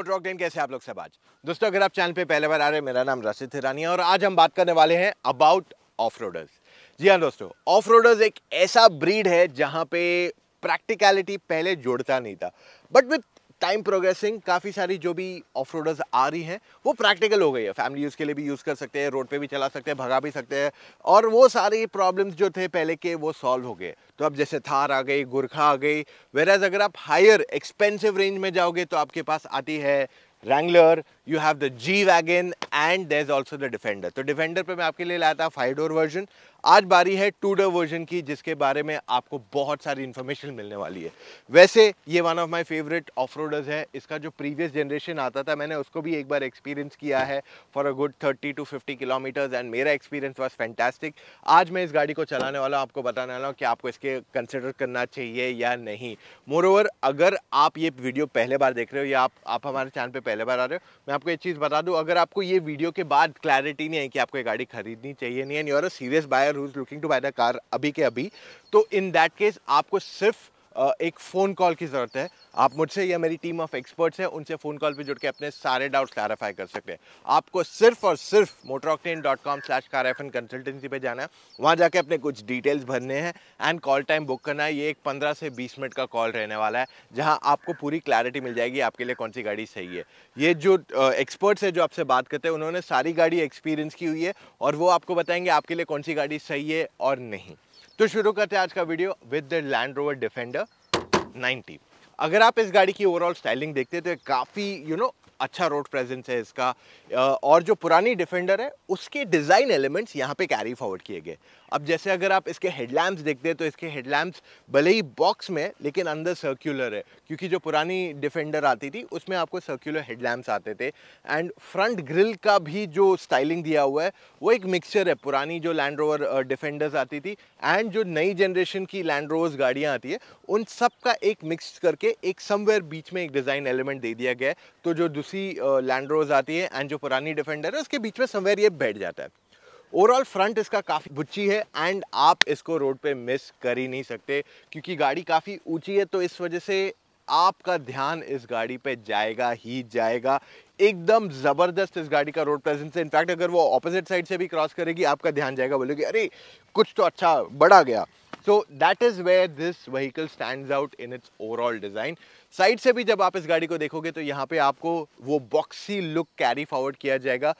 motor octane कैसे आप लोग सब आज दोस्तों अगर आप चैनल पे पहले बार आ रहे हैं मेरा नाम राशिद हिरानी है और आज हम बात करने वाले हैं अबाउट ऑफ रोडर्स जी हाँ दोस्तों ऑफ रोडर्स एक ऐसा ब्रीड है जहाँ पे प्रैक्टिकलिटी पहले जोड़ता नहीं था बट विथ टाइम प्रोग्रेसिंग काफ़ी सारी जो भी ऑफ रोडर्स आ रही हैं वो प्रैक्टिकल हो गई है फैमिली यूज़ के लिए भी यूज़ कर सकते हैं रोड पे भी चला सकते हैं भगा भी सकते हैं और वो सारी प्रॉब्लम्स जो थे पहले के वो सॉल्व हो गए तो अब जैसे थार आ गई गुरखा आ गई वेराज अगर आप हायर एक्सपेंसिव रेंज में जाओगे तो आपके पास आती है Wrangler you have the G wagon and there is also the defender तो डिफेंडर पर मैं आपके लिए लाया था फाइव डोर वर्जन आज बारी है टू डोर वर्जन की जिसके बारे में आपको बहुत सारी इन्फॉर्मेशन मिलने वाली है वैसे ये one of my favourite off roaders है इसका जो प्रीवियस जनरेशन आता था मैंने उसको भी एक बार एक्सपीरियंस किया है for a good thirty to fifty kilometres and मेरा एक्सपीरियंस वॉज फैंटेस्टिक आज मैं इस गाड़ी को चलाने वाला हूँ आपको बताने वाला हूँ कि आपको इसके कंसिडर करना चाहिए या नहीं मोर ओवर अगर आप ये वीडियो पहले बार देख रहे हो या आप, आप हमारे चैनल पर पहले बार आ रहे हो मैं आपको एक चीज़ बता दूं अगर आपको ये वीडियो के बाद क्लैरिटी नहीं है कि आपको ये गाड़ी खरीदनी चाहिए नहीं and you are a serious buyer who is looking to buy the car अभी के अभी तो इन दैट केस आपको सिर्फ एक फ़ोन कॉल की ज़रूरत है आप मुझसे या मेरी टीम ऑफ एक्सपर्ट्स हैं उनसे फ़ोन कॉल पे जुड़ के अपने सारे डाउट्स क्लैरिफाई कर सकते हैं आपको सिर्फ और सिर्फ Motor Octane dot com slash car F consultancy पर जाना है वहाँ जाके अपने कुछ डिटेल्स भरने हैं एंड कॉल टाइम बुक करना है ये एक पंद्रह से बीस मिनट का कॉल रहने वाला है जहाँ आपको पूरी क्लैरिटी मिल जाएगी आपके लिए कौन सी गाड़ी सही है ये जो एक्सपर्ट्स है जो आपसे बात करते हैं उन्होंने सारी गाड़ी एक्सपीरियंस की हुई है और वो आपको बताएंगे आपके लिए कौन सी गाड़ी सही है और नहीं तो शुरू करते हैं आज का video with the Land Rover Defender 90 अगर आप इस गाड़ी की ओवरऑल स्टाइलिंग देखते हैं तो काफ़ी यू नो अच्छा रोड प्रेजेंस है इसका और जो पुरानी डिफेंडर है उसके डिज़ाइन एलिमेंट्स यहाँ पे कैरी फॉरवर्ड किए गए अब जैसे अगर आप इसके हेडलैम्प्स देखते हैं तो इसके हेडलैम्प्स भले ही बॉक्स में लेकिन अंदर सर्कुलर है क्योंकि जो पुरानी डिफेंडर आती थी उसमें आपको सर्कुलर हेडलैम्प्स आते थे एंड फ्रंट ग्रिल का भी जो स्टाइलिंग दिया हुआ है वो एक मिक्सचर है पुरानी जो लैंड रोवर डिफेंडर्स आती थी एंड जो नई जनरेशन की लैंड रोवर्स गाड़ियाँ आती है उन सब का एक मिक्स करके एक समवेयर बीच में एक डिज़ाइन एलिमेंट दे दिया गया है तो जो दूसरी लैंड रोवर्स आती है एंड जो पुरानी डिफेंडर है उसके बीच में समवेयर ये बैठ जाता है ओवरऑल फ्रंट इसका काफ़ी बुच्ची है एंड आप इसको रोड पे मिस कर ही नहीं सकते क्योंकि गाड़ी काफ़ी ऊंची है तो इस वजह से आपका ध्यान इस गाड़ी पे जाएगा ही जाएगा एकदम ज़बरदस्त इस गाड़ी का रोड प्रेजेंस है इनफैक्ट अगर वो ऑपोजिट साइड से भी क्रॉस करेगी आपका ध्यान जाएगा बोलेगी अरे कुछ तो अच्छा बढ़ा गया so that is where this vehicle stand out in its overall design side से भी जब आप इस गाड़ी को देखोगे तो यहाँ पे आपको वो बॉक्सी लुक कैरी फॉरवर्ड किया जाएगा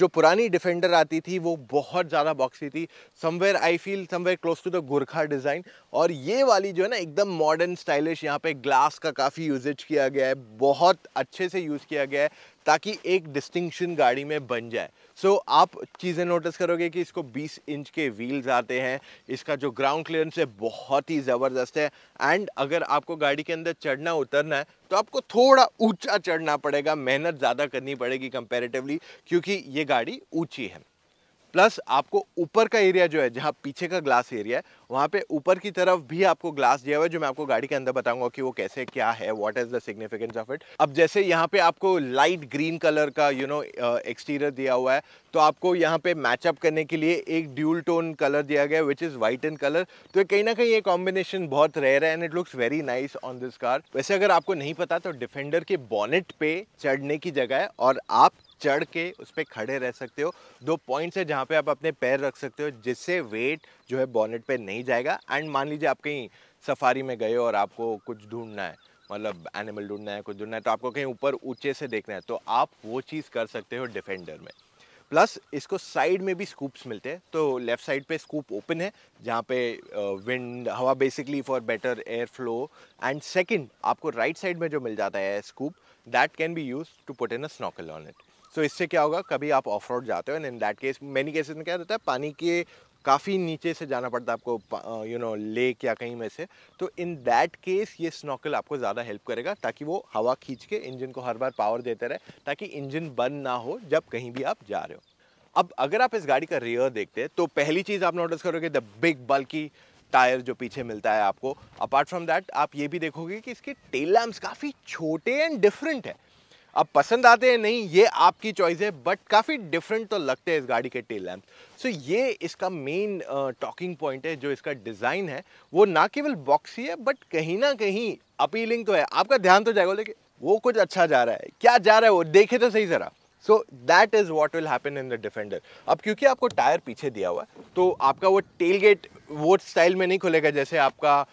जो पुरानी डिफेंडर आती थी वो बहुत ज़्यादा बॉक्सी थी somewhere I feel somewhere close to the Gurkha design और ये वाली जो है ना एकदम मॉडर्न स्टाइलिश यहाँ पे ग्लास का काफ़ी यूजेज किया गया है बहुत अच्छे से यूज़ किया गया है ताकि एक डिस्टिंक्शन गाड़ी में बन जाए सो so, आप चीज़ें नोटिस करोगे कि इसको 20 इंच के व्हील्स आते हैं इसका जो ग्राउंड क्लियरेंस है बहुत ही ज़बरदस्त है एंड अगर आपको गाड़ी के अंदर चढ़ना उतरना है तो आपको थोड़ा ऊंचा चढ़ना पड़ेगा मेहनत ज़्यादा करनी पड़ेगी कंपेरेटिवली क्योंकि ये गाड़ी ऊँची है प्लस आपको ऊपर का एरिया जो है जहाँ पीछे का ग्लास एरिया है वहाँ पे ऊपर की तरफ भी आपको ग्लास दिया हुआ है जो मैं आपको गाड़ी के अंदर बताऊंगा कि वो कैसे क्या है what is the significance of it अब जैसे यहाँ पे आपको लाइट ग्रीन कलर का यू नो एक्सटीरियर दिया हुआ है तो आपको यहाँ पे मैचअप करने के लिए एक ड्यूल टोन कलर दिया गया which is white and colour तो कहीं ना कहीं ये कॉम्बिनेशन बहुत रह रहा है and it looks very nice on this car वैसे अगर आपको नहीं पता तो डिफेंडर के बॉनेट पे चढ़ने की जगह है और आप चढ़ के उस पर खड़े रह सकते हो दो पॉइंट्स है जहाँ पे आप अपने पैर रख सकते हो जिससे वेट जो है बॉनेट पे नहीं जाएगा एंड मान लीजिए आप कहीं सफारी में गए हो और आपको कुछ ढूंढना है मतलब एनिमल ढूंढना है कुछ ढूंढना है तो आपको कहीं ऊपर ऊंचे से देखना है तो आप वो चीज़ कर सकते हो डिफेंडर में प्लस इसको साइड में भी स्कूप्स मिलते हैं तो लेफ्ट साइड पे स्कूप ओपन है जहाँ पे विंड हवा basically for better air flow and second आपको राइट right साइड में जो मिल जाता है scoop that can be use to put in a snorkel on it तो इससे क्या होगा कभी आप ऑफ रोड जाते हो and in that case many cases में क्या रहता है पानी के काफ़ी नीचे से जाना पड़ता है आपको यू नो लेक या कहीं में से तो इन दैट केस ये स्नॉकल आपको ज़्यादा हेल्प करेगा ताकि वो हवा खींच के इंजन को हर बार पावर देते रहे ताकि इंजन बंद ना हो जब कहीं भी आप जा रहे हो अब अगर आप इस गाड़ी का रेयर देखते हैं तो पहली चीज़ आप नोटिस करोगे द बिग की टायर जो पीछे मिलता है आपको अपार्ट फ्रॉम दैट आप ये भी देखोगे कि इसके टेल लैम्प्स काफ़ी छोटे एंड डिफरेंट है अब पसंद आते हैं नहीं ये आपकी चॉइस है बट काफ़ी डिफरेंट तो लगते हैं इस गाड़ी के टेल लैम्प सो ये इसका मेन टॉकिंग पॉइंट है जो इसका डिज़ाइन है वो ना केवल बॉक्सी है बट कहीं ना कहीं अपीलिंग तो है आपका ध्यान तो जाएगा लेकिन वो कुछ अच्छा जा रहा है क्या जा रहा है वो देखे तो सही ज़रा so that is what will happen in the defender अब क्योंकि आपको टायर पीछे दिया हुआ है तो आपका वो टेल गेट वो स्टाइल में नहीं खुलेगा जैसे आपका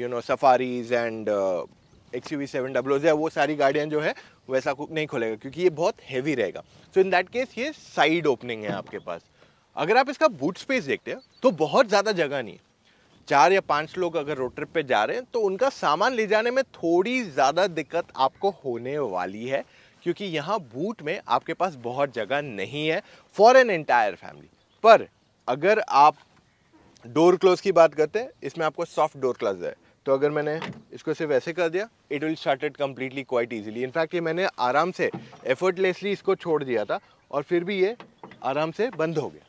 you know Safaris and X U V seven double Os है वो सारी गाड़ियाँ जो है वैसा नहीं खुलेगा क्योंकि ये बहुत हैवी रहेगा सो इन दैट केस ये साइड ओपनिंग है आपके पास अगर आप इसका बूट स्पेस देखते हैं तो बहुत ज़्यादा जगह नहीं है चार या पांच लोग अगर रोड ट्रिप पे जा रहे हैं तो उनका सामान ले जाने में थोड़ी ज़्यादा दिक्कत आपको होने वाली है क्योंकि यहाँ बूट में आपके पास बहुत जगह नहीं है फॉर एन एंटायर फैमिली पर अगर आप डोर क्लोज की बात करते हैं इसमें आपको सॉफ्ट डोर क्लोज है तो अगर मैंने इसको सिर्फ ऐसे कर दिया it will start it completely quite easily in fact ये मैंने आराम से एफर्टलेसली इसको छोड़ दिया था और फिर भी ये आराम से बंद हो गया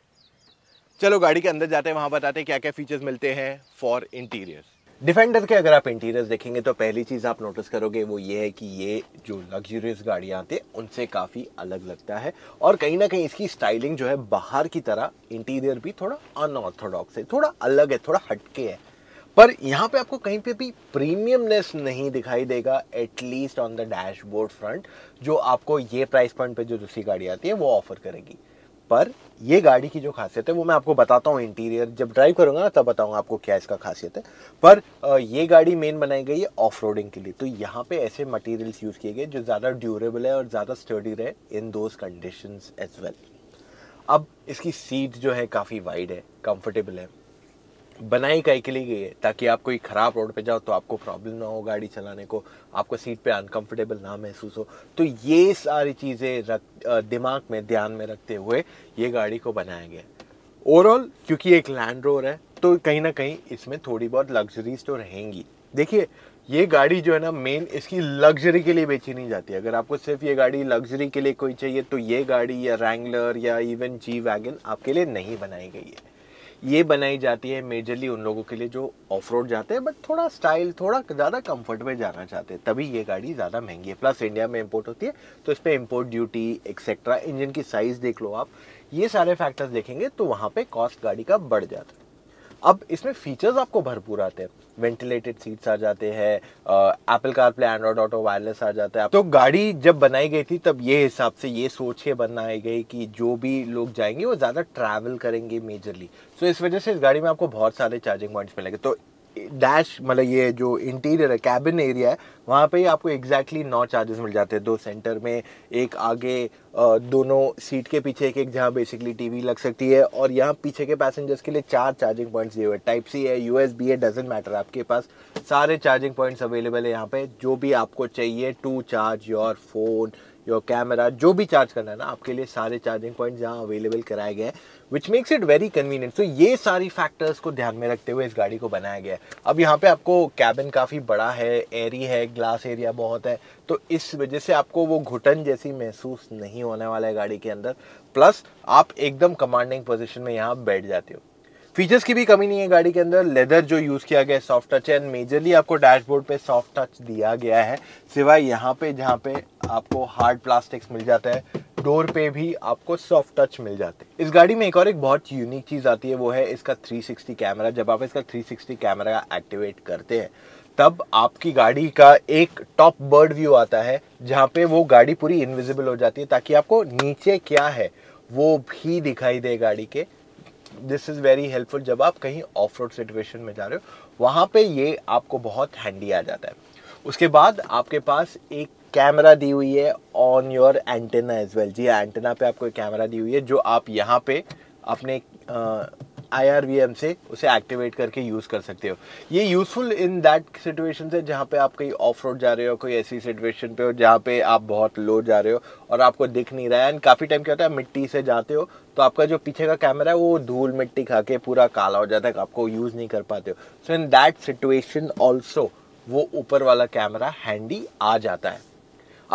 चलो गाड़ी के अंदर जाते हैं वहाँ बताते हैं क्या क्या फीचर्स मिलते हैं फॉर इंटीरियर्स डिफेंडर के अगर आप इंटीरियर्स देखेंगे तो पहली चीज़ आप नोटिस करोगे वो ये है कि ये जो लग्जरियस गाड़ियाँ आती हैं उनसे काफ़ी अलग लगता है और कहीं ना कहीं इसकी स्टाइलिंग जो है बाहर की तरह इंटीरियर भी थोड़ा अनऑर्थोडॉक्स है थोड़ा अलग है थोड़ा हटके है पर यहाँ पे आपको कहीं पे भी प्रीमियमनेस नहीं दिखाई देगा at least on the dashboard front जो आपको ये प्राइस पॉइंट पे जो दूसरी गाड़ी आती है वो ऑफर करेगी पर ये गाड़ी की जो खासियत है वो मैं आपको बताता हूँ इंटीरियर जब ड्राइव करूँगा तब बताऊँगा आपको क्या इसका खासियत है पर ये गाड़ी मेन बनाई गई है ऑफ रोडिंग के लिए तो यहाँ पे ऐसे मटेरियल्स यूज़ किए गए जो ज़्यादा ड्यूरेबल है और ज़्यादा स्टडी रहे in those condition as well अब इसकी सीट जो है काफ़ी वाइड है कंफर्टेबल है बनाई कई के लिए गई है ताकि आप कोई ख़राब रोड पे जाओ तो आपको प्रॉब्लम ना हो गाड़ी चलाने को आपको सीट पे अनकंफर्टेबल ना महसूस हो तो ये सारी चीज़ें रख दिमाग में ध्यान में रखते हुए ये गाड़ी को बनाया गया ओवरऑल क्योंकि एक लैंड रोवर है तो कहीं ना कहीं इसमें थोड़ी बहुत लग्जरीज तो रहेंगी देखिए ये गाड़ी जो है ना मेन इसकी लग्जरी के लिए बेची नहीं जाती अगर आपको सिर्फ ये गाड़ी लग्जरी के लिए कोई चाहिए तो ये गाड़ी या रैंगलर या इवन जी वैगन आपके लिए नहीं बनाई गई है ये बनाई जाती है मेजरली उन लोगों के लिए जो ऑफ रोड जाते हैं बट थोड़ा स्टाइल थोड़ा ज़्यादा कंफर्ट में जाना चाहते हैं तभी ये गाड़ी ज़्यादा महंगी है प्लस इंडिया में इम्पोर्ट होती है तो इस पर इम्पोर्ट ड्यूटी एक्सेट्रा इंजन की साइज़ देख लो आप ये सारे फैक्टर्स देखेंगे तो वहाँ पर कॉस्ट गाड़ी का बढ़ जाता है अब इसमें फीचर्स आपको भरपूर आते हैं वेंटिलेटेड सीट्स आ जाते हैं Apple car play Android auto wireless आ जाता है तो गाड़ी जब बनाई गई थी तब ये हिसाब से ये सोच के बनाई गई कि जो भी लोग जाएंगे वो ज़्यादा ट्रैवल करेंगे मेजरली सो so, इस वजह से इस गाड़ी में आपको बहुत सारे चार्जिंग पॉइंट्स मिलेंगे तो डैश मतलब ये जो इंटीरियर है कैबिन एरिया है वहाँ पे ही आपको एग्जैक्टली नौ चार्जेस मिल जाते हैं दो सेंटर में एक आगे दोनों सीट के पीछे एक एक जहाँ बेसिकली टीवी लग सकती है और यहाँ पीछे के पैसेंजर्स के लिए चार चार्जिंग पॉइंट्स दिए हुए टाइप सी है यू एस बी है डजेंट मैटर आपके पास सारे चार्जिंग पॉइंट्स अवेलेबल है यहाँ पे जो भी आपको चाहिए to charge your phone your camera जो भी चार्ज करना है ना आपके लिए सारे चार्जिंग पॉइंट यहाँ अवेलेबल कराए गए हैं which makes it very convenient तो ये सारी फैक्टर्स को ध्यान में रखते हुए इस गाड़ी को बनाया गया है अब यहाँ पे आपको कैबिन काफ़ी बड़ा है एरी है ग्लास एरिया बहुत है तो इस वजह से आपको वो घुटन जैसी महसूस नहीं होने वाला है गाड़ी के अंदर प्लस आप एकदम कमांडिंग पोजिशन में यहाँ बैठ जाते हो फीचर्स की भी कमी नहीं है गाड़ी के अंदर लेदर जो यूज़ किया गया है सॉफ्ट टच है एंड मेजरली आपको डैशबोर्ड पे सॉफ्ट टच दिया गया है सिवाय यहाँ पे जहाँ पे आपको हार्ड प्लास्टिक्स मिल जाता है डोर पे भी आपको सॉफ्ट टच मिल जाते हैं इस गाड़ी में एक और एक बहुत यूनिक चीज़ आती है वो है इसका 360 कैमरा जब आप इसका 360 कैमरा एक्टिवेट करते हैं तब आपकी गाड़ी का एक टॉप बर्ड व्यू आता है जहाँ पे वो गाड़ी पूरी इनविजिबल हो जाती है ताकि आपको नीचे क्या है वो भी दिखाई दे गाड़ी के दिस इज़ वेरी हेल्पफुल जब आप कहीं ऑफ रोड सिटुएशन में जा रहे हो वहाँ पे ये आपको बहुत हैंडी आ जाता है उसके बाद आपके पास एक कैमरा दी हुई है on your antenna as well जी एंटेना पे आपको एक कैमरा दी हुई है जो आप यहाँ पे अपने आई से उसे एक्टिवेट करके यूज़ कर सकते हो ये यूज़फुल इन दैट सिचुएशन है जहाँ पे आप कहीं ऑफ रोड जा रहे हो कोई ऐसी सिचुएशन पे हो जहाँ पे आप बहुत लो जा रहे हो और आपको दिख नहीं रहा है एंड काफ़ी टाइम क्या होता है मिट्टी से जाते हो तो आपका जो पीछे का कैमरा है वो धूल मिट्टी खा के पूरा काला हो जाता है आपको यूज़ नहीं कर पाते हो so in that situation also वो ऊपर वाला कैमरा हैंडी आ जाता है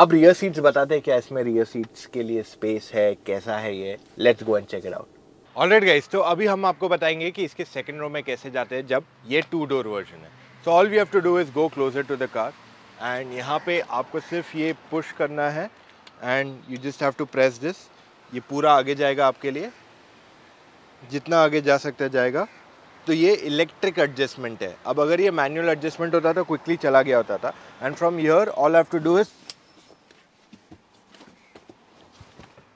अब रियर सीट्स बताते हैं क्या इसमें रियर सीट्स के लिए स्पेस है कैसा है ये let's go and check it out alright guys तो अभी हम आपको बताएंगे कि इसके सेकेंड रो में कैसे जाते हैं जब ये टू डोर वर्जन है so all we have to do is go closer to the car and यहाँ पे आपको सिर्फ ये पुश करना है and you just have to press this ये पूरा आगे जाएगा आपके लिए जितना आगे जा सकता जाएगा तो ये इलेक्ट्रिक एडजस्टमेंट है अब अगर ये मैनुअल एडजस्टमेंट होता तो क्विकली चला गया होता था and from here all have to do is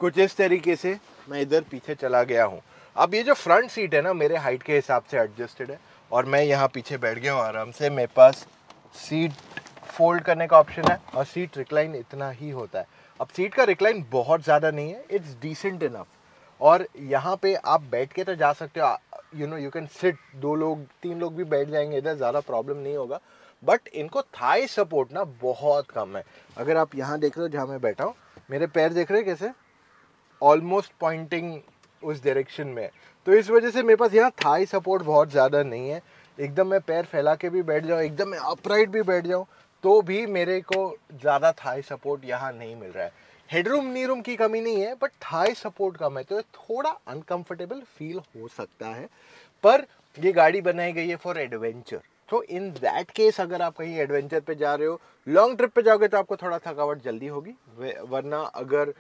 कुछ इस तरीके से मैं इधर पीछे चला गया हूँ अब ये जो फ्रंट सीट है ना मेरे हाइट के हिसाब से एडजस्टेड है और मैं यहाँ पीछे बैठ गया हूँ आराम से मेरे पास सीट फोल्ड करने का ऑप्शन है और सीट रिक्लाइन इतना ही होता है अब सीट का रिक्लाइन बहुत ज़्यादा नहीं है इट्स डिसेंट इनफ और यहाँ पे आप बैठ के तो जा सकते हो you know you can sit दो लोग तीन लोग भी बैठ जाएंगे इधर ज़्यादा प्रॉब्लम नहीं होगा बट इनको थाई सपोर्ट ना बहुत कम है अगर आप यहाँ देख रहे हो जहाँ मैं बैठा हूँ मेरे पैर देख रहे हो कैसे ऑलमोस्ट पॉइंटिंग उस डायरेक्शन में तो इस वजह से मेरे पास यहाँ थाई सपोर्ट बहुत ज़्यादा नहीं है एकदम मैं पैर फैला के भी बैठ जाऊँ एकदम मैं अपराइट भी बैठ जाऊँ तो भी मेरे को ज़्यादा थाई सपोर्ट यहाँ नहीं मिल रहा है हेडरूम नी रूम की कमी नहीं है बट थाई सपोर्ट कम है तो थोड़ा अनकंफर्टेबल फील हो सकता है पर ये गाड़ी बनाई गई है फॉर एडवेंचर तो इन दैट केस अगर आप कहीं एडवेंचर पे जा रहे हो लॉन्ग ट्रिप पे जाओगे तो आपको थोड़ा थकावट जल्दी होगी वरना अगर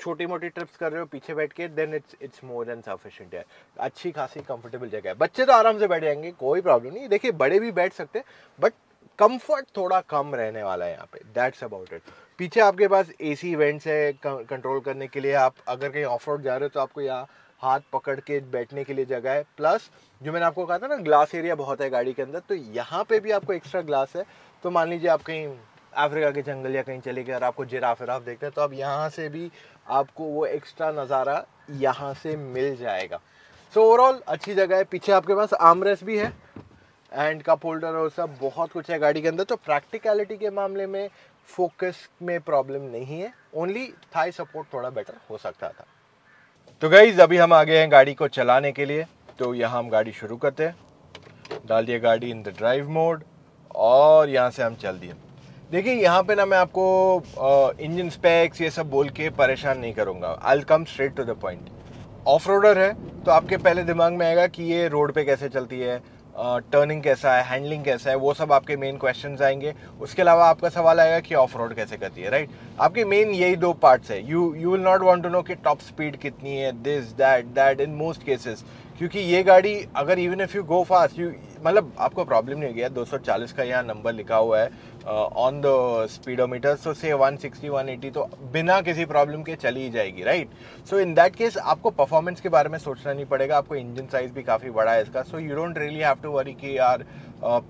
छोटी मोटी ट्रिप्स कर रहे हो पीछे बैठ के then it's it's more than sufficient है अच्छी खासी कंफर्टेबल जगह है बच्चे तो आराम से बैठ जाएंगे कोई प्रॉब्लम नहीं देखिए बड़े भी बैठ सकते हैं बट कंफर्ट थोड़ा कम रहने वाला है यहाँ पे दैट्स अबाउट इट पीछे आपके पास ए सी इवेंट्स है कंट्रोल करने के लिए आप अगर कहीं ऑफ रोड जा रहे हो तो आपको यहाँ हाथ पकड़ के बैठने के लिए जगह है प्लस जो मैंने आपको कहा था ना ग्लास एरिया बहुत है गाड़ी के अंदर तो यहाँ पे भी आपको एक्स्ट्रा ग्लास है तो मान लीजिए आप कहीं अफ्रीका के जंगल या कहीं चले गए और आपको जिराफ विराफ देखते हैं तो आप यहाँ से भी आपको वो एक्स्ट्रा नज़ारा यहाँ से मिल जाएगा सो so, ओवरऑल अच्छी जगह है पीछे आपके पास आमरेस भी है एंड कप होल्डर और सब बहुत कुछ है गाड़ी के अंदर तो प्रैक्टिकलिटी के मामले में फोकस में प्रॉब्लम नहीं है ओनली थाई सपोर्ट थोड़ा बेटर हो सकता था तो गाइज अभी हम आ गए हैं गाड़ी को चलाने के लिए तो यहाँ हम गाड़ी शुरू करते हैं डाल दिए गाड़ी इन द ड्राइव मोड और यहाँ से हम चल दिए देखिए यहाँ पे ना मैं आपको इंजन स्पेक्स ये सब बोल के परेशान नहीं करूँगा I come straight to the point off roader है तो आपके पहले दिमाग में आएगा कि ये रोड पे कैसे चलती है टर्निंग कैसा है हैंडलिंग कैसा है वो सब आपके मेन क्वेश्चंस आएंगे उसके अलावा आपका सवाल आएगा कि ऑफ रोड कैसे करती है राइट आपके मेन यही दो पार्ट्स है you you will not want to know कि टॉप स्पीड कितनी है this that that in most cases क्योंकि ये गाड़ी अगर even if you go fast you मतलब आपको प्रॉब्लम नहीं गया 240 का यहाँ नंबर लिखा हुआ है ऑन द स्पीडोमीटर सो से 160 180 तो बिना किसी प्रॉब्लम के चली ही जाएगी right so in that case आपको परफॉर्मेंस के बारे में सोचना नहीं पड़ेगा आपको इंजन साइज़ भी काफ़ी बड़ा है इसका so you don't really have to worry कि यार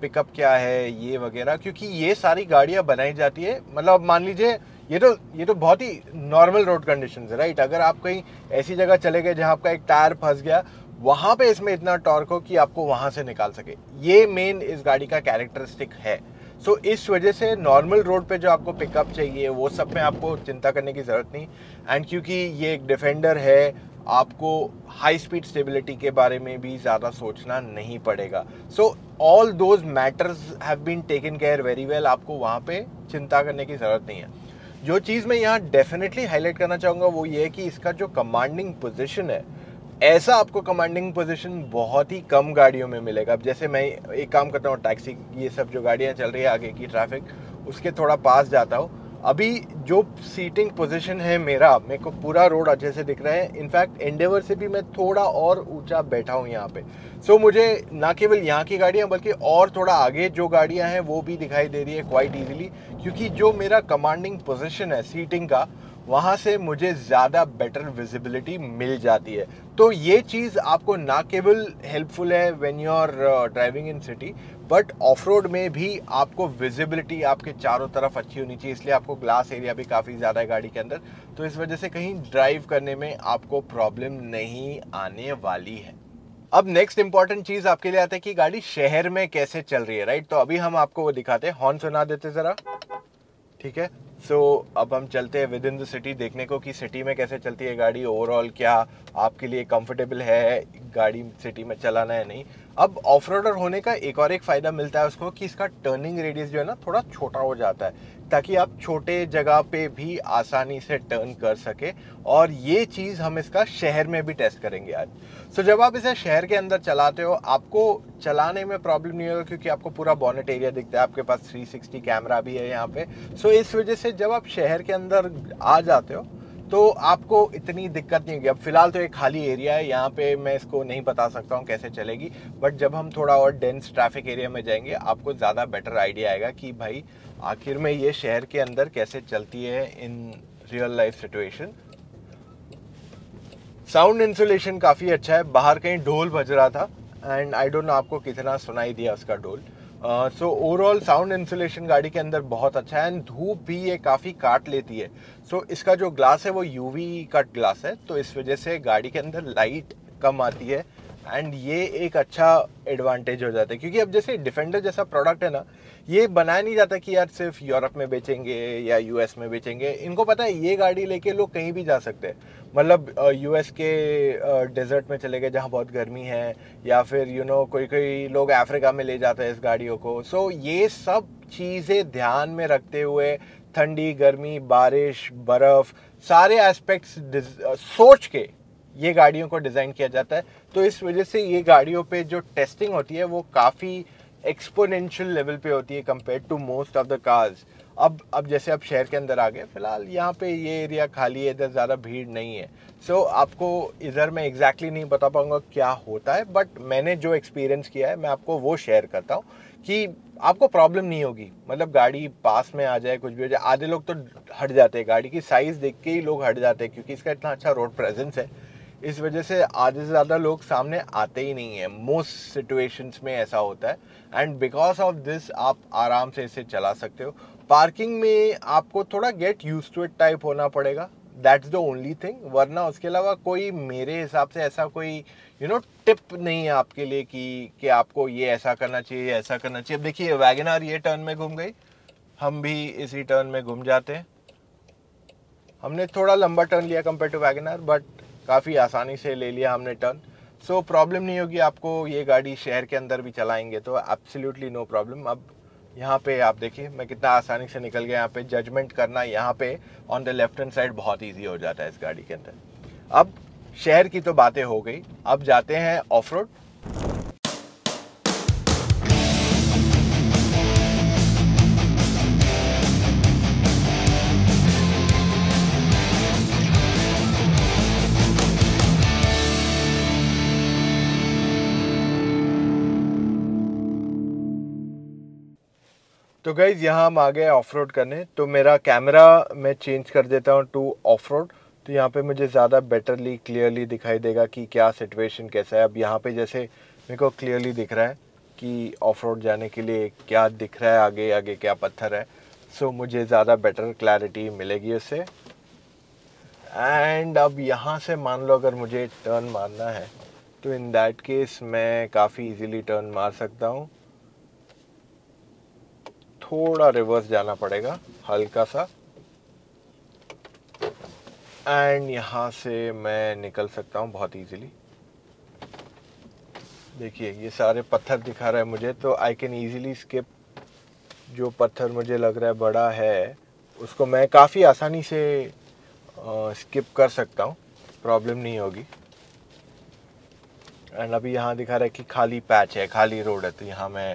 पिकअप क्या है ये वगैरह क्योंकि ये सारी गाड़ियाँ बनाई जाती है मतलब मान लीजिए ये तो ये तो बहुत ही नॉर्मल रोड कंडीशन है राइट अगर आप कहीं ऐसी जगह चले गए जहाँ आपका एक टायर फंस गया वहाँ पे इसमें इतना टॉर्क हो कि आपको वहाँ से निकाल सके ये मेन इस गाड़ी का कैरेक्टरिस्टिक है सो so, इस वजह से नॉर्मल रोड पे जो आपको पिकअप चाहिए वो सब में आपको चिंता करने की ज़रूरत नहीं एंड क्योंकि ये एक डिफेंडर है आपको हाई स्पीड स्टेबिलिटी के बारे में भी ज़्यादा सोचना नहीं पड़ेगा so all those matters have been taken care very well आपको वहाँ पे चिंता करने की ज़रूरत नहीं है जो चीज़ मैं यहाँ डेफिनेटली हाईलाइट करना चाहूँगा वो ये है कि इसका जो कमांडिंग पोजिशन है ऐसा आपको कमांडिंग पोजीशन बहुत ही कम गाड़ियों में मिलेगा अब जैसे मैं एक काम करता हूँ टैक्सी ये सब जो गाड़ियाँ चल रही है आगे की ट्रैफिक उसके थोड़ा पास जाता हूँ अभी जो सीटिंग पोजीशन है मेरा मेरे को पूरा रोड अच्छे से दिख रहा है इनफैक्ट एंडेवर से भी मैं थोड़ा और ऊंचा बैठा हूँ यहाँ पे सो so, मुझे ना केवल यहाँ की गाड़ियाँ बल्कि और थोड़ा आगे जो गाड़ियाँ हैं वो भी दिखाई दे रही है क्वाइट ईजिली क्योंकि जो मेरा कमांडिंग पोजीशन है सीटिंग का वहाँ से मुझे ज़्यादा बेटर विजिबिलिटी मिल जाती है तो ये चीज़ आपको ना केवल हेल्पफुल है when you are driving in city but off road में भी आपको विजिबिलिटी आपके चारों तरफ अच्छी होनी चाहिए इसलिए आपको ग्लास एरिया भी काफ़ी ज़्यादा है गाड़ी के अंदर तो इस वजह से कहीं ड्राइव करने में आपको प्रॉब्लम नहीं आने वाली है अब नेक्स्ट इंपॉर्टेंट चीज आपके लिए आता है कि गाड़ी शहर में कैसे चल रही है राइट तो अभी हम आपको वो दिखाते हैं हॉर्न सुना देते जरा ठीक है सो so, अब हम चलते हैं विद इन द सिटी देखने को कि सिटी में कैसे चलती है गाड़ी ओवरऑल क्या आपके लिए कंफर्टेबल है गाड़ी सिटी में चलाना है नहीं अब ऑफ रोडर होने का एक और एक फ़ायदा मिलता है उसको कि इसका टर्निंग रेडियस जो है ना थोड़ा छोटा हो जाता है ताकि आप छोटे जगह पे भी आसानी से टर्न कर सके और ये चीज़ हम इसका शहर में भी टेस्ट करेंगे आज सो so, जब आप इसे शहर के अंदर चलाते हो आपको चलाने में प्रॉब्लम नहीं होगा क्योंकि आपको पूरा बॉनेट एरिया दिखता है आपके पास 360 कैमरा भी है यहाँ पे सो so, इस वजह से जब आप शहर के अंदर आ जाते हो तो आपको इतनी दिक्कत नहीं होगी अब फिलहाल तो एक खाली एरिया है यहाँ पे मैं इसको नहीं बता सकता हूँ कैसे चलेगी बट जब हम थोड़ा और डेंस ट्रैफिक एरिया में जाएंगे आपको ज़्यादा बेटर आइडिया आएगा कि भाई आखिर में ये शहर के अंदर कैसे चलती है in real life situation sound insulation काफ़ी अच्छा है बाहर कहीं ढोल बज रहा था एंड आई डोंट नो आपको कितना सुनाई दिया उसका ढोल सो ओवरऑल साउंड इंसुलेशन गाड़ी के अंदर बहुत अच्छा है एंड धूप भी ये काफ़ी काट लेती है सो so, इसका जो ग्लास है वो यूवी कट ग्लास है तो इस वजह से गाड़ी के अंदर लाइट कम आती है एंड ये एक अच्छा एडवांटेज हो जाता है क्योंकि अब जैसे डिफेंडर जैसा प्रोडक्ट है ना ये बनाया नहीं जाता कि यार सिर्फ यूरोप में बेचेंगे या यूएस में बेचेंगे इनको पता है ये गाड़ी लेके लोग कहीं भी जा सकते हैं मतलब यूएस के डेजर्ट में चले गए जहाँ बहुत गर्मी है या फिर यू you नो know, कोई कोई लोग अफ्रीका में ले जाते हैं इस गाड़ियों को सो so, ये सब चीज़ें ध्यान में रखते हुए ठंडी गर्मी बारिश बर्फ़ सारे एस्पेक्ट्स सोच के ये गाड़ियों को डिज़ाइन किया जाता है तो इस वजह से ये गाड़ियों पे जो टेस्टिंग होती है वो काफ़ी एक्सपोनेंशियल लेवल पे होती है compare to most of the cars अब अब जैसे आप शहर के अंदर आ गए फिलहाल यहाँ पे ये एरिया खाली है इधर ज़्यादा भीड़ नहीं है सो so, आपको इधर मैं एग्जैक्टली exactly नहीं बता पाऊँगा क्या होता है बट मैंने जो एक्सपीरियंस किया है मैं आपको वो शेयर करता हूँ कि आपको प्रॉब्लम नहीं होगी मतलब गाड़ी पास में आ जाए कुछ भी हो जाए आधे लोग तो हट जाते हैं गाड़ी की साइज़ देख के ही लोग हट जाते हैं क्योंकि इसका इतना अच्छा रोड प्रेजेंस है इस वजह से आधे से ज़्यादा लोग सामने आते ही नहीं है मोस्ट सिचुएशंस में ऐसा होता है एंड बिकॉज ऑफ दिस आप आराम से इसे चला सकते हो पार्किंग में आपको थोड़ा get use to it type होना पड़ेगा दैट्स द ओनली थिंग वरना उसके अलावा कोई मेरे हिसाब से ऐसा कोई यू नो टिप नहीं है आपके लिए कि कि आपको ये ऐसा करना चाहिए ऐसा करना चाहिए अब देखिए वैगन आर ये टर्न में घूम गई हम भी इसी टर्न में घूम जाते हैं हमने थोड़ा लंबा टर्न लिया compare to Wagon R but काफ़ी आसानी से ले लिया हमने टर्न सो so, प्रॉब्लम नहीं होगी आपको ये गाड़ी शहर के अंदर भी चलाएंगे तो एब्सोल्युटली नो प्रॉब्लम अब यहाँ पे आप देखिए मैं कितना आसानी से निकल गया यहाँ पे जजमेंट करना यहाँ पे on the left hand side बहुत इजी हो जाता है इस गाड़ी के अंदर अब शहर की तो बातें हो गई अब जाते हैं ऑफ रोड तो गाइज़ यहाँ हम आ गए ऑफ रोड करने तो मेरा कैमरा मैं चेंज कर देता हूँ टू ऑफ रोड तो यहाँ पे मुझे ज़्यादा बेटरली क्लियरली दिखाई देगा कि क्या सिचुएशन कैसा है अब यहाँ पे जैसे मेरे को क्लियरली दिख रहा है कि ऑफ रोड जाने के लिए क्या दिख रहा है आगे आगे क्या पत्थर है सो so, मुझे ज़्यादा बेटर क्लैरिटी मिलेगी उससे एंड अब यहाँ से मान लो अगर मुझे टर्न मारना है तो इन दैट केस मैं काफ़ी इजीली टर्न मार सकता हूँ थोड़ा रिवर्स जाना पड़ेगा हल्का सा एंड यहाँ से मैं निकल सकता हूँ बहुत इजीली देखिए ये सारे पत्थर दिखा रहा है मुझे तो आई कैन ईजिली स्किप जो पत्थर मुझे लग रहा है बड़ा है उसको मैं काफ़ी आसानी से स्किप कर सकता हूँ प्रॉब्लम नहीं होगी एंड अभी यहाँ दिखा रहा है कि खाली पैच है खाली रोड है तो यहाँ मैं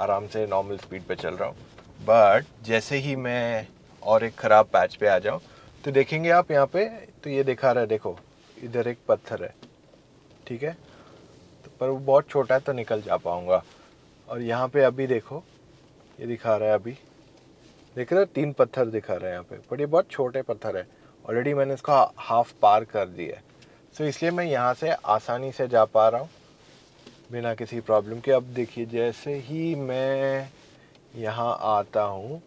आराम से नॉर्मल स्पीड पे चल रहा हूँ बट जैसे ही मैं और एक ख़राब पैच पे आ जाऊँ तो देखेंगे आप यहाँ पे तो ये दिखा रहा है देखो इधर एक पत्थर है ठीक है तो पर वो बहुत छोटा है तो निकल जा पाऊँगा और यहाँ पे अभी देखो ये दिखा रहा है अभी देख रहे हो तीन पत्थर दिखा रहे हैं यहाँ पे बट ये बहुत छोटे पत्थर है ऑलरेडी मैंने इसका हाफ पार कर दिया है सो इसलिए मैं यहाँ से आसानी से जा पा रहा हूँ बिना किसी प्रॉब्लम के अब देखिए जैसे ही मैं यहाँ आता हूँ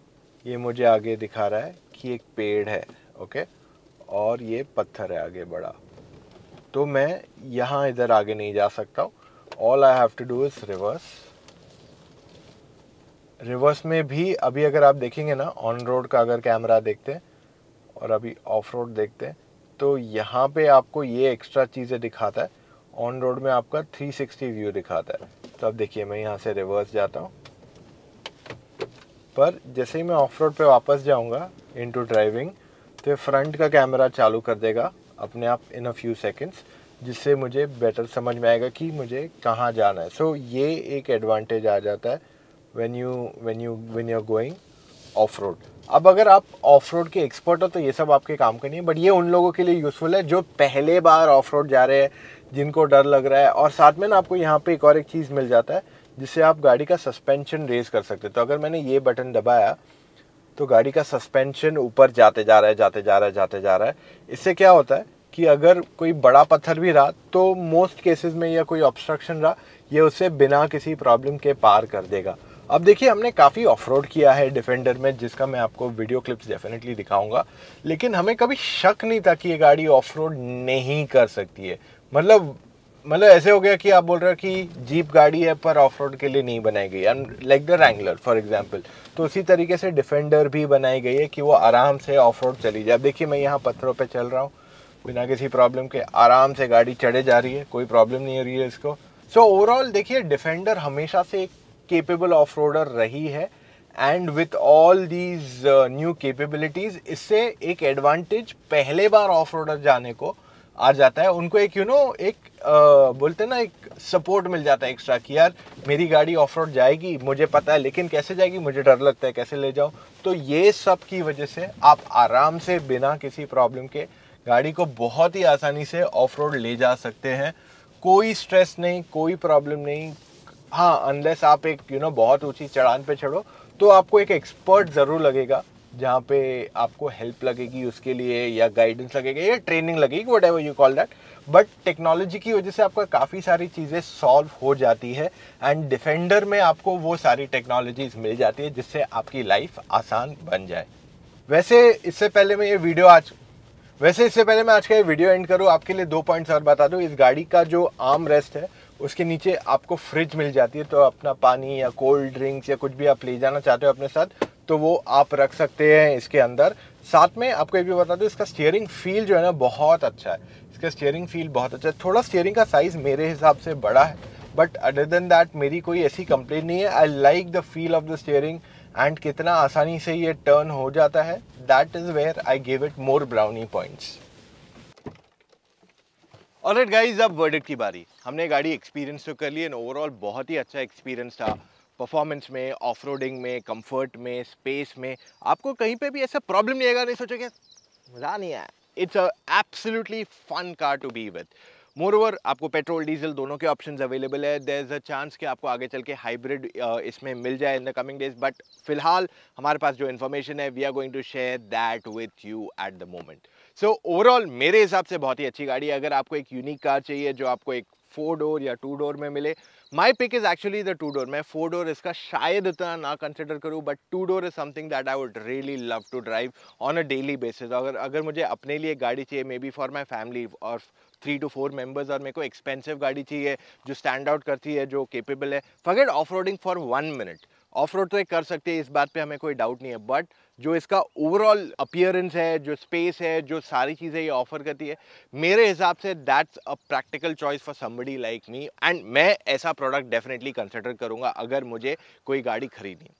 ये मुझे आगे दिखा रहा है कि एक पेड़ है ओके और ये पत्थर है आगे बड़ा तो मैं यहाँ इधर आगे नहीं जा सकता हूँ all I have to do is reverse reverse में भी अभी अगर आप देखेंगे ना ऑन रोड का अगर कैमरा देखते हैं और अभी ऑफ रोड देखते हैं तो यहाँ पे आपको ये एक्स्ट्रा चीज़ें दिखाता है ऑन रोड में आपका 360 व्यू दिखाता है तो अब देखिए मैं यहाँ से रिवर्स जाता हूँ पर जैसे ही मैं ऑफ रोड पर वापस जाऊँगा इनटू ड्राइविंग तो फ्रंट का कैमरा चालू कर देगा अपने आप इन अ फ्यू सेकेंड्स जिससे मुझे बेटर समझ में आएगा कि मुझे कहाँ जाना है सो so, ये एक एडवांटेज आ जाता है when you when you when you are going off road अब अगर आप ऑफ रोड के एक्सपर्ट हो तो ये सब आपके काम का नहीं है बट ये उन लोगों के लिए यूज़फुल है जो पहले बार ऑफ रोड जा रहे हैं जिनको डर लग रहा है और साथ में ना आपको यहाँ पे एक और एक चीज़ मिल जाता है जिससे आप गाड़ी का सस्पेंशन रेज कर सकते हो तो अगर मैंने ये बटन दबाया तो गाड़ी का सस्पेंशन ऊपर जाते जा रहा है जाते जा रहा है जाते जा रहा है इससे क्या होता है कि अगर कोई बड़ा पत्थर भी रहा तो मोस्ट केसेस में या कोई ऑब्स्ट्रक्शन रहा ये उसे बिना किसी प्रॉब्लम के पार कर देगा अब देखिए हमने काफ़ी ऑफ रोड किया है डिफेंडर में जिसका मैं आपको वीडियो क्लिप्स डेफिनेटली दिखाऊंगा लेकिन हमें कभी शक नहीं था कि ये गाड़ी ऑफ रोड नहीं कर सकती है मतलब मतलब ऐसे हो गया कि आप बोल रहे हो कि जीप गाड़ी है पर ऑफ रोड के लिए नहीं बनाई गई like the Wrangler for example तो उसी तरीके से डिफेंडर भी बनाई गई है कि वो आराम से ऑफ रोड चली जाए अब देखिए मैं यहाँ पत्थरों पे चल रहा हूँ बिना किसी प्रॉब्लम के आराम से गाड़ी चढ़े जा रही है कोई प्रॉब्लम नहीं हो रही है इसको सो ओवरऑल देखिए डिफेंडर हमेशा से एक केपेबल ऑफ रोडर रही है and with all these new capabilities इससे एक एडवांटेज पहले बार ऑफ रोडर जाने को आ जाता है उनको एक यू you नो know, एक आ, बोलते ना एक सपोर्ट मिल जाता है एक्स्ट्रा कि यार मेरी गाड़ी ऑफ रोड जाएगी मुझे पता है लेकिन कैसे जाएगी मुझे डर लगता है कैसे ले जाऊँ तो ये सब की वजह से आप आराम से बिना किसी प्रॉब्लम के गाड़ी को बहुत ही आसानी से ऑफ रोड ले जा सकते हैं कोई स्ट्रेस नहीं कोई प्रॉब्लम नहीं हाँ अनलेस आप एक यू you नो know, बहुत ऊंची चढ़ान पे चढ़ो तो आपको एक एक्सपर्ट ज़रूर लगेगा जहाँ पे आपको हेल्प लगेगी उसके लिए या गाइडेंस लगेगी या ट्रेनिंग लगेगी whatever you call that but technology की वजह से आपका काफ़ी सारी चीज़ें सॉल्व हो जाती है एंड डिफेंडर में आपको वो सारी टेक्नोलॉजीज मिल जाती है जिससे आपकी लाइफ आसान बन जाए वैसे इससे पहले मैं ये वीडियो आज वैसे इससे पहले मैं आज का ये वीडियो एंड करूँ आपके लिए दो पॉइंट्स और बता दूँ इस गाड़ी का जो आम रेस्ट है उसके नीचे आपको फ्रिज मिल जाती है तो अपना पानी या कोल्ड ड्रिंक्स या कुछ भी आप ले जाना चाहते हो अपने साथ तो वो आप रख सकते हैं इसके अंदर साथ में आपको ये भी बता दूँ इसका स्टीयरिंग फील जो है ना बहुत अच्छा है इसका स्टीयरिंग फील बहुत अच्छा है थोड़ा स्टीयरिंग का साइज़ मेरे हिसाब से बड़ा है बट अदर देन दैट मेरी कोई ऐसी कंप्लेन नहीं है I like the feel of the steering and कितना आसानी से ये टर्न हो जाता है that is where I give it more brownie points और गाइज अब वर्डिट की बारी हमने गाड़ी एक्सपीरियंस तो कर ली एंड ओवरऑल बहुत ही अच्छा एक्सपीरियंस था परफॉर्मेंस में ऑफ में कंफर्ट में स्पेस में आपको कहीं पे भी ऐसा प्रॉब्लम नहीं आएगा नहीं सोचोगे मज़ा नहीं आया it's a absolutely fun car to be with moreover आपको पेट्रोल डीजल दोनों के ऑप्शन अवेलेबल है देर इज़ अ चांस कि आपको आगे चल के हाइब्रिड uh, इसमें मिल जाए in the coming days but फिलहाल हमारे पास जो इन्फॉर्मेशन है we are going to share that with you at the moment so overall मेरे हिसाब से बहुत ही अच्छी गाड़ी है अगर आपको एक यूनिक कार चाहिए जो आपको एक फोर डोर या टू डोर में मिले my pick is actually the two door मैं फोर डोर इसका शायद इतना ना कंसिडर करूँ but two door is something that I would really love to drive on a daily basis अगर अगर मुझे अपने लिए गाड़ी चाहिए maybe for my family और थ्री टू फोर मेम्बर्स और मेरे को एक्सपेंसिव गाड़ी चाहिए जो स्टैंड आउट करती है जो केपेबल है forget off roading for one minute off road तो एक कर सकते हैं इस बात पे हमें कोई डाउट नहीं है बट जो इसका ओवरऑल अपियरेंस है जो स्पेस है जो सारी चीज़ें ये ऑफर करती है मेरे हिसाब से that's a practical choice for somebody like me and मैं ऐसा प्रोडक्ट डेफिनेटली कंसिडर करूँगा अगर मुझे कोई गाड़ी खरीदनी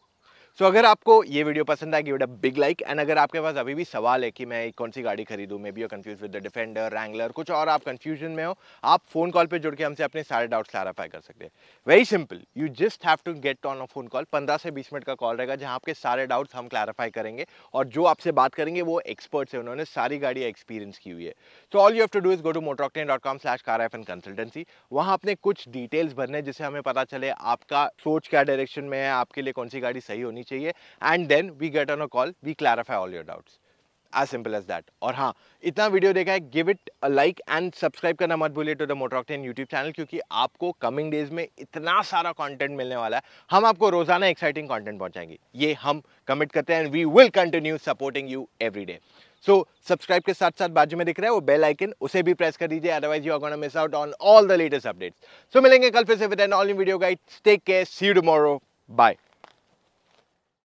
सो so, अगर आपको ये वीडियो पसंद आए give it a big like and अगर आपके पास अभी भी सवाल है कि मैं कौन सी गाड़ी खरीदूँ maybe confused with the Defender Wrangler कुछ और आप कंफ्यूजन में हो आप फोन कॉल पे जुड़ के हमसे अपने सारे डाउट्स क्लैरिफाई कर सकते हैं very simple you just have to get on a phone call पंद्रह से बीस मिनट का कॉल रहेगा जहाँ आपके सारे डाउट्स हम क्लैरिफाई करेंगे और जो आपसे बात करेंगे वो एक्सपर्ट्स है उन्होंने सारी गाड़ी एक्सपीरियंस की हुई है so all you have to do is go to motor dot com slash car F N consultancy वहाँ अपने कुछ डिटेल्स भरने जिससे हमें पता चले आपका सोच क्या डायरेक्शन में है आपके लिए कौन सी गाड़ी सही होनी होनी चाहिए and then we get on a call we clarify all your doubts as simple as that और हाँ इतना वीडियो देखा है give it a like and subscribe करना मत भूलिए to the Motoroctane YouTube channel क्योंकि आपको कमिंग डेज में इतना सारा कॉन्टेंट मिलने वाला है हम आपको रोजाना एक्साइटिंग कॉन्टेंट पहुंचाएंगे ये हम कमिट करते हैं and we will continue supporting you every day so subscribe के साथ साथ बाजू में दिख रहा है वो बेल आइकन उसे भी प्रेस कर दीजिए otherwise you are gonna miss out on all the latest updates so मिलेंगे कल फिर से with an all in video guide take care see you tomorrow bye